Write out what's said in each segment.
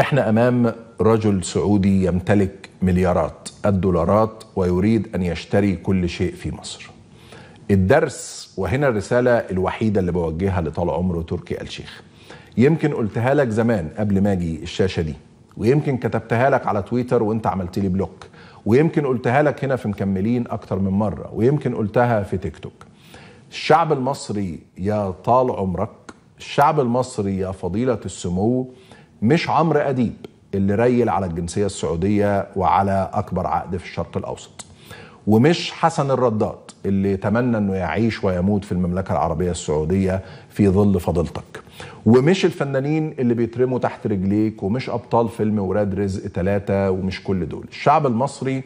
احنا امام رجل سعودي يمتلك مليارات الدولارات ويريد ان يشتري كل شيء في مصر. الدرس وهنا الرساله الوحيده اللي بوجهها لطال عمره تركي آل شيخ. يمكن قلتها لك زمان قبل ما اجي الشاشه دي ويمكن كتبتها لك على تويتر وانت عملت لي بلوك ويمكن قلتها لك هنا في مكملين اكتر من مره ويمكن قلتها في تيك توك. الشعب المصري يا طال عمرك، الشعب المصري يا فضيله السمو مش عمرو اديب اللي ريل على الجنسيه السعوديه وعلى اكبر عقد في الشرق الاوسط ومش حسن الرداد اللي تمنى انه يعيش ويموت في المملكه العربيه السعوديه في ظل فضيلتك ومش الفنانين اللي بيترموا تحت رجليك ومش ابطال فيلم وراد رزق ثلاثة ومش كل دول الشعب المصري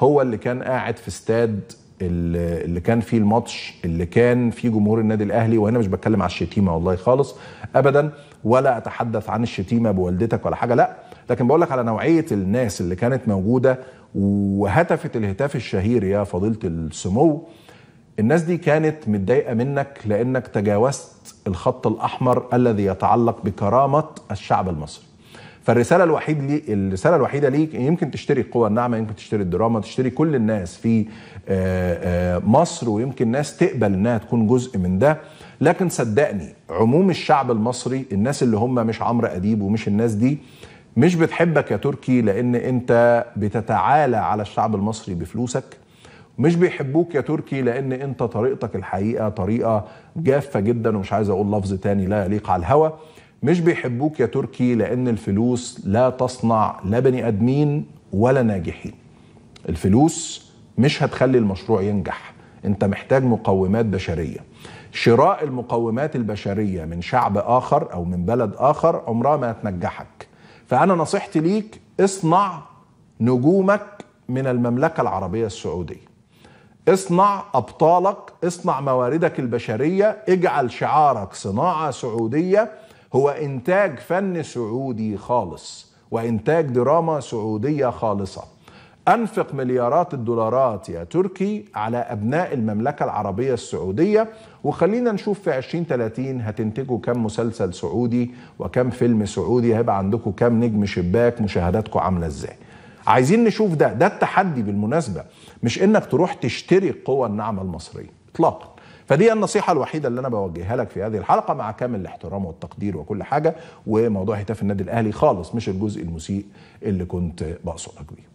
هو اللي كان قاعد في استاد اللي كان فيه الماتش اللي كان فيه جمهور النادي الاهلي وهنا مش بتكلم على الشتيمه والله خالص ابدا ولا اتحدث عن الشتيمه بوالدتك ولا حاجه لا لكن بقول لك على نوعيه الناس اللي كانت موجوده وهتفت الهتاف الشهير يا فضيله السمو الناس دي كانت متضايقه منك لانك تجاوزت الخط الاحمر الذي يتعلق بكرامه الشعب المصري فالرساله الوحيد لي الرساله الوحيده ليك يمكن تشتري القوى الناعمه يمكن تشتري الدراما تشتري كل الناس في آه، آه، مصر ويمكن ناس تقبل انها تكون جزء من ده لكن صدقني عموم الشعب المصري الناس اللي هم مش عمرو اديب ومش الناس دي مش بتحبك يا تركي لان انت بتتعالى على الشعب المصري بفلوسك مش بيحبوك يا تركي لان انت طريقتك الحقيقه طريقه جافه جدا ومش عايز اقول لفظ تاني لا يليق على الهوى مش بيحبوك يا تركي لان الفلوس لا تصنع لا بني ادمين ولا ناجحين الفلوس مش هتخلي المشروع ينجح انت محتاج مقومات بشريه شراء المقومات البشريه من شعب اخر او من بلد اخر عمرها ما هتنجحك فانا نصيحتي ليك اصنع نجومك من المملكه العربيه السعوديه اصنع ابطالك اصنع مواردك البشريه اجعل شعارك صناعه سعوديه هو انتاج فن سعودي خالص وانتاج دراما سعوديه خالصه انفق مليارات الدولارات يا تركي على ابناء المملكه العربيه السعوديه وخلينا نشوف في 2030 هتنتجوا كم مسلسل سعودي وكم فيلم سعودي هيبقى عندكم كم نجم شباك مشاهداتكم عامله ازاي عايزين نشوف ده ده التحدي بالمناسبه مش انك تروح تشتري القوى الناعمه المصريه اطلاقا فدي النصيحة الوحيدة اللي أنا بوجهها لك في هذه الحلقة مع كامل الاحترام والتقدير وكل حاجة وموضوع هتاف النادي الأهلي خالص مش الجزء المسيء اللي كنت بقصدك بيه